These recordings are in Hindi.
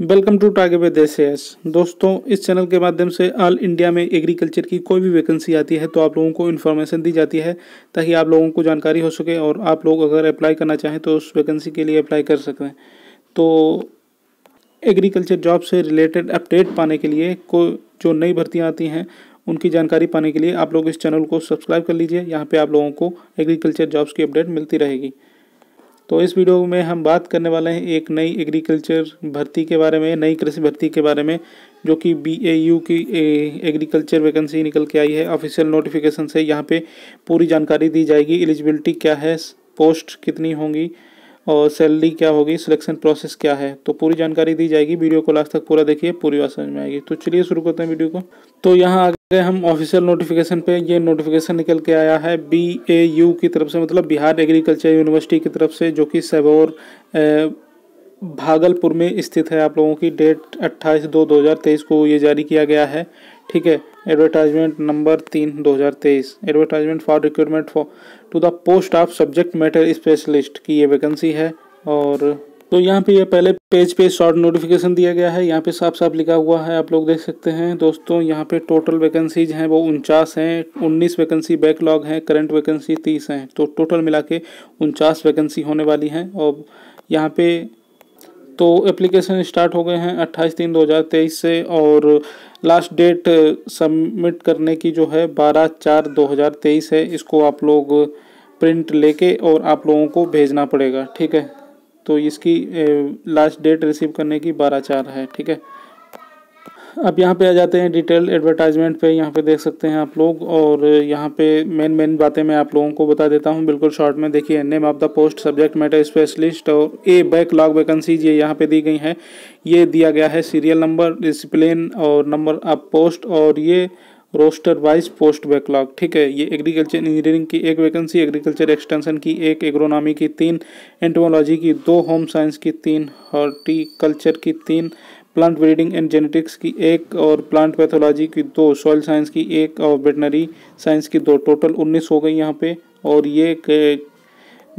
वेलकम टू टागे एस दोस्तों इस चैनल के माध्यम से ऑल इंडिया में एग्रीकल्चर की कोई भी वैकेंसी आती है तो आप लोगों को इन्फॉर्मेशन दी जाती है ताकि आप लोगों को जानकारी हो सके और आप लोग अगर अप्लाई करना चाहें तो उस वैकेंसी के लिए अप्लाई कर सकें तो एग्रीकल्चर जॉब से रिलेटेड अपडेट पाने के लिए को जो नई भर्तियाँ आती हैं उनकी जानकारी पाने के लिए आप लोग इस चैनल को सब्सक्राइब कर लीजिए यहाँ पर आप लोगों को एग्रीकल्चर जॉब्स की अपडेट मिलती रहेगी तो इस वीडियो में हम बात करने वाले हैं एक नई एग्रीकल्चर भर्ती के बारे में नई कृषि भर्ती के बारे में जो कि बी ए यू की एग्रीकल्चर वैकेंसी निकल के आई है ऑफिशियल नोटिफिकेशन से यहाँ पे पूरी जानकारी दी जाएगी एलिजिबिलिटी क्या है पोस्ट कितनी होंगी और सैलरी क्या होगी सिलेक्शन प्रोसेस क्या है तो पूरी जानकारी दी जाएगी वीडियो को लास्ट तक पूरा देखिए पूरी बात समझ में आएगी तो चलिए शुरू करते हैं वीडियो को तो यहाँ आ गए हम ऑफिशियल नोटिफिकेशन पे ये नोटिफिकेशन निकल के आया है बी ए यू की तरफ से मतलब बिहार एग्रीकल्चर यूनिवर्सिटी की तरफ से जो कि सबोर भागलपुर में स्थित है आप लोगों की डेट अट्ठाईस दो तेईस को ये जारी किया गया है ठीक है एडवर्टाइजमेंट नंबर तीन 2023 advertisement for recruitment for to the post of subject matter specialist की ये वैकेंसी है और तो यहाँ पे ये पहले पेज पे शॉर्ट नोटिफिकेशन दिया गया है यहाँ पे साफ साफ लिखा हुआ है आप लोग देख सकते हैं दोस्तों यहाँ पे टोटल वैकेंसीज हैं वो उनचास हैं उन्नीस वैकेंसी बैकलॉग हैं करंट वैकेंसी तीस हैं तो टोटल मिला के उनचास वैकेंसी होने वाली हैं और यहाँ पे तो एप्लीकेशन स्टार्ट हो गए हैं 28 तीन 2023 से और लास्ट डेट सबमिट करने की जो है 12 चार 2023 है इसको आप लोग प्रिंट लेके और आप लोगों को भेजना पड़ेगा ठीक है तो इसकी लास्ट डेट रिसीव करने की बारह चार है ठीक है आप यहाँ पे आ जाते हैं डिटेल एडवर्टाइजमेंट पे यहाँ पे देख सकते हैं आप लोग और यहाँ पे मेन मेन बातें मैं आप लोगों को बता देता हूँ बिल्कुल शॉर्ट में देखिए name of the post subject matter specialist और ए लॉग वैकेंसीज ये यहाँ पे दी गई हैं ये दिया गया है सीरियल नंबर डिसिप्लिन और नंबर ऑफ पोस्ट और ये रोस्टर वाइज पोस्ट बैकलॉग ठीक है ये एग्रीकल्चर इंजीनियरिंग की एक वैकेंसी एग्रीकल्चर एक्सटेंशन की एक एग्रोनॉमी की तीन एंटोमोलॉजी की दो होम साइंस की तीन हॉर्टिकल्चर की तीन प्लांट ब्रीडिंग एंड जेनेटिक्स की एक और प्लांट पैथोलॉजी की दो सॉइल साइंस की एक और वेटनरी साइंस की दो टोटल उन्नीस हो गई यहाँ पे और ये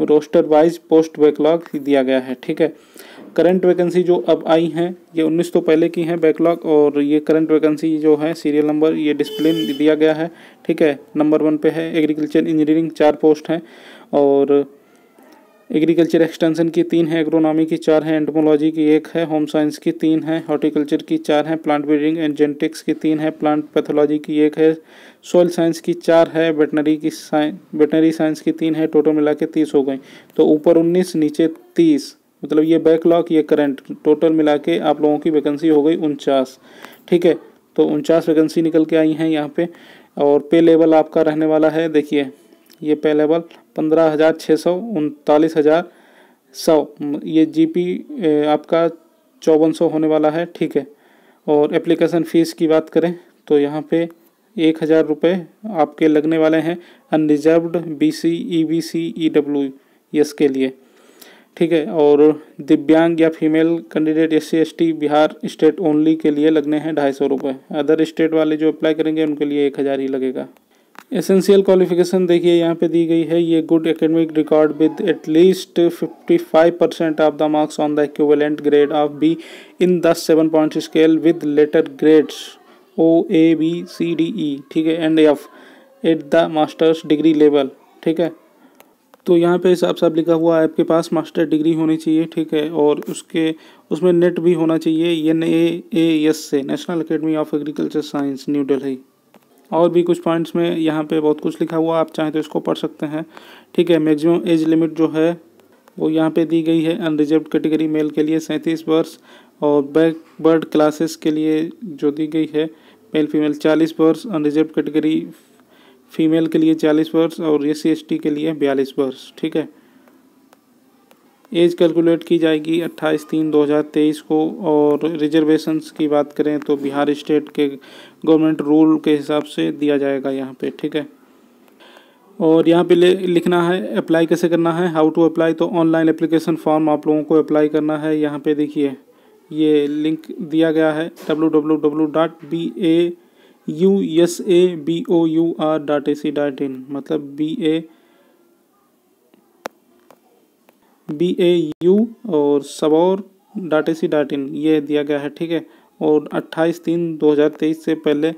रोस्टर वाइज पोस्ट बैकलॉग दिया गया है ठीक है करंट वैकेंसी जो अब आई हैं ये उन्नीस तो पहले की हैं बैकलॉग और ये करंट वैकेंसी जो है सीरियल नंबर ये डिस्प्लिन दिया गया है ठीक है नंबर वन पे है एग्रीकल्चर इंजीनियरिंग चार पोस्ट हैं और एग्रीकल्चर एक्सटेंशन की तीन है एग्रोनॉमी की चार है एंटमोलॉजी की एक है होम साइंस की तीन है हॉर्टिकल्चर की चार है प्लांट ब्रीडिंग एंड जेनेटिक्स की तीन है प्लांट पैथोलॉजी की एक है सोयल साइंस की चार है वेटनरी की वेटनरी साइंस की तीन है टोटल मिला के तीस हो गई तो ऊपर उन्नीस नीचे तीस मतलब ये बैकलॉग ये करंट टोटल मिला के आप लोगों की वैकेंसी हो गई उनचास ठीक है तो उनचास वैकेंसी निकल के आई हैं यहाँ पे और पे लेवल आपका रहने वाला है देखिए ये पे लेवल पंद्रह हज़ार छः सौ उनतालीस हज़ार सौ ये जीपी आपका चौवन सौ होने वाला है ठीक है और एप्लीकेशन फ़ीस की बात करें तो यहाँ पे एक हज़ार रुपये आपके लगने वाले हैं unreserved B C E B C E W S के लिए ठीक है और दिव्यांग या female candidate S C S T Bihar state only के लिए लगने हैं ढाई सौ रुपये अदर स्टेट वाले जो अप्लाई करेंगे उनके लिए एक हज़ार ही लगेगा एसेंशियल क्वालिफिकेशन देखिए यहाँ पे दी गई है ये good academic record with at least 55 percent of the marks on the equivalent grade of B in दस seven point scale with letter grades O A B C D E ठीक है and F at the master's degree level ठीक है तो यहाँ पे हिसाब साहब लिखा हुआ है आपके पास मास्टर डिग्री होनी चाहिए ठीक है और उसके उसमें नेट भी होना चाहिए एन ए एस से national academy of agriculture science New Delhi और भी कुछ पॉइंट्स में यहाँ पे बहुत कुछ लिखा हुआ आप चाहें तो इसको पढ़ सकते हैं ठीक है मैक्सिमम एज लिमिट जो है वो यहाँ पे दी गई है अनरिजर्व कैटेगरी मेल के लिए सैंतीस वर्ष और बैकवर्ड क्लासेस के लिए जो दी गई है मेल फीमेल चालीस वर्ष अनरिजर्व कैटेगरी फीमेल के लिए चालीस वर्ष और एस सी के लिए बयालीस वर्ष ठीक है एज कैलकुलेट की जाएगी 28 तीन 2023 को और रिजर्वेशंस की बात करें तो बिहार स्टेट के गवर्नमेंट रूल के हिसाब से दिया जाएगा यहाँ पे ठीक है और यहाँ पे लिखना है अप्लाई कैसे करना है हाउ टू अप्लाई तो ऑनलाइन एप्लीकेशन फॉर्म आप लोगों को अप्लाई करना है यहाँ पे देखिए ये लिंक दिया गया है W W W dot B S A B O U R dot A C dot in मतलब B A B A U और Sabour dot A C dot in ये दिया गया है ठीक है और 28 तीन 2023 से पहले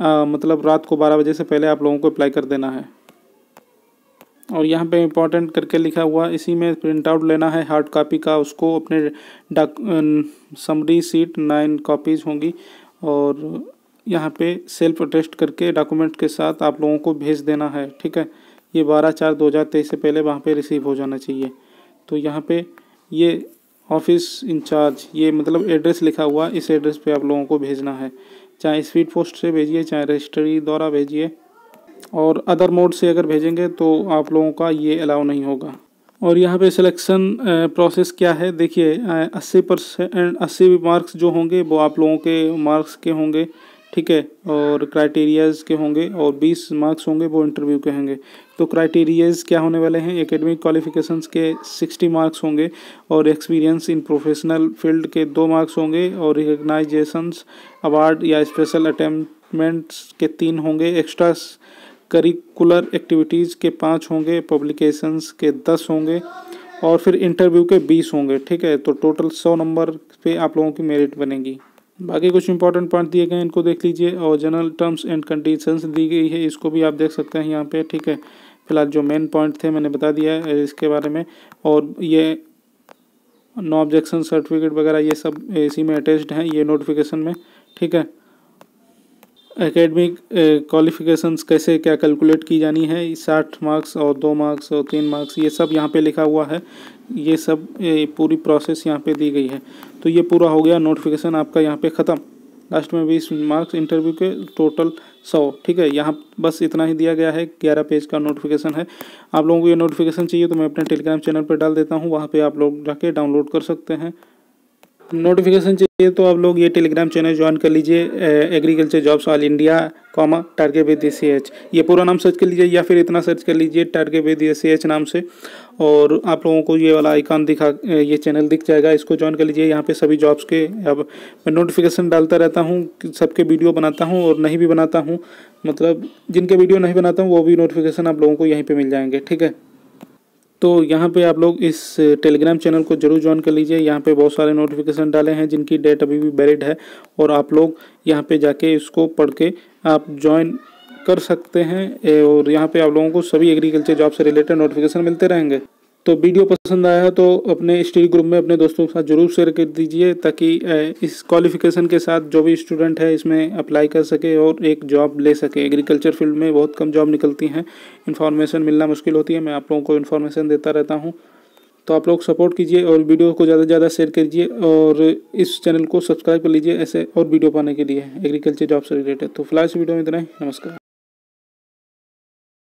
आ, मतलब रात को 12 बजे से पहले आप लोगों को अप्लाई कर देना है और यहाँ पे इम्पोर्टेंट करके लिखा हुआ इसी में प्रिंट आउट लेना है हार्ड कॉपी का उसको अपने डाक समरी सीट नाइन कॉपीज़ होंगी और यहाँ पे सेल्फ अटेस्ट करके डॉक्यूमेंट के साथ आप लोगों को भेज देना है ठीक है ये बारह चार दो हज़ार तेईस से पहले वहाँ पे रिसीव हो जाना चाहिए तो यहाँ पे ये ऑफिस इंचार्ज ये मतलब एड्रेस लिखा हुआ इस एड्रेस पे आप लोगों को भेजना है चाहे स्पीड पोस्ट से भेजिए चाहे रजिस्ट्री द्वारा भेजिए और अदर मोड से अगर भेजेंगे तो आप लोगों का ये अलाउ नहीं होगा और यहाँ पे सिलेक्शन प्रोसेस क्या है देखिए अस्सी परसेंट अस्सी मार्क्स जो होंगे वो आप लोगों के मार्क्स के होंगे ठीक है और क्राइटेरियाज़ के होंगे और 20 मार्क्स होंगे वो इंटरव्यू के होंगे तो क्राइटेरियाज़ क्या होने वाले हैं एकेडमिक क्वालिफिकेशंस के 60 मार्क्स होंगे और एक्सपीरियंस इन प्रोफेशनल फील्ड के दो मार्क्स होंगे और रिकगनाइजेशंस अवार्ड या स्पेशल अटैम्पमेंट्स के तीन होंगे एक्स्ट्रा करिकुलर एक्टिविटीज़ के पाँच होंगे पब्लिकेशंस के दस होंगे और फिर इंटरव्यू के बीस होंगे ठीक है तो टोटल सौ नंबर पे आप लोगों की मेरिट बनेगी बाकी कुछ इंपॉर्टेंट पॉइंट दिए गए हैं इनको देख लीजिए और जनरल टर्म्स एंड कंडीशंस दी गई है इसको भी आप देख सकते हैं यहाँ पे ठीक है फिलहाल जो मेन पॉइंट थे मैंने बता दिया है इसके बारे में और ये नो ऑब्जेक्शन सर्टिफिकेट वगैरह ये सब इसी में अटैच्ड हैं ये नोटिफिकेशन में ठीक है एकेडमिक क्वालिफिकेशंस uh, कैसे क्या कैलकुलेट की जानी है साठ मार्क्स और दो मार्क्स और तीन मार्क्स ये सब यहाँ पे लिखा हुआ है ये सब ये पूरी प्रोसेस यहाँ पे दी गई है तो ये पूरा हो गया नोटिफिकेशन आपका यहाँ पे ख़त्म लास्ट में बीस मार्क्स इंटरव्यू के टोटल सौ ठीक है यहाँ बस इतना ही दिया गया है ग्यारह पेज का नोटिफिकेशन है आप लोगों को ये नोटिफिकेशन चाहिए तो मैं अपने टेलीग्राम चैनल पर डाल देता हूँ वहाँ पर आप लोग जाके डाउनलोड कर सकते हैं नोटिफिकेशन चाहिए तो आप लोग ये टेलीग्राम चैनल ज्वाइन कर लीजिए agriculture jobs all India comma target with C H ये पूरा नाम सर्च कर लीजिए या फिर इतना सर्च कर लीजिए टारगे विद सी एच नाम से और आप लोगों को ये वाला आइकॉन दिखा ये चैनल दिख जाएगा इसको ज्वाइन कर लीजिए यहाँ पे सभी जॉब्स के अब मैं नोटिफिकेशन डालता रहता हूँ सबके वीडियो बनाता हूँ और नहीं भी बनाता हूँ मतलब जिनके वीडियो नहीं बनाता हूँ वो भी नोटिफिकेशन आप लोगों को यहीं पर मिल जाएंगे ठीक है तो यहाँ पे आप लोग इस टेलीग्राम चैनल को जरूर ज्वाइन कर लीजिए यहाँ पे बहुत सारे नोटिफिकेशन डाले हैं जिनकी डेट अभी भी वैलिड है और आप लोग यहाँ पे जाके इसको पढ़ के आप ज्वाइन कर सकते हैं और यहाँ पे आप लोगों को सभी एग्रीकल्चर जॉब से रिलेटेड नोटिफिकेशन मिलते रहेंगे तो वीडियो पसंद आया तो अपने स्टडी ग्रुप में अपने दोस्तों के साथ जरूर शेयर कर दीजिए ताकि इस क्वालिफिकेशन के साथ जो भी स्टूडेंट है इसमें अप्लाई कर सके और एक जॉब ले सके एग्रीकल्चर फील्ड में बहुत कम जॉब निकलती हैं इन्फॉर्मेशन मिलना मुश्किल होती है मैं आप लोगों को इन्फॉर्मेशन देता रहता हूँ तो आप लोग सपोर्ट कीजिए और वीडियो को ज़्यादा से ज़्यादा शेयर कीजिए और इस चैनल को सब्सक्राइब कर लीजिए ऐसे और वीडियो पाने के लिए एग्रीकल्चर जॉब से रिलेटेड तो फिलहाल इस वीडियो में इतना ही नमस्कार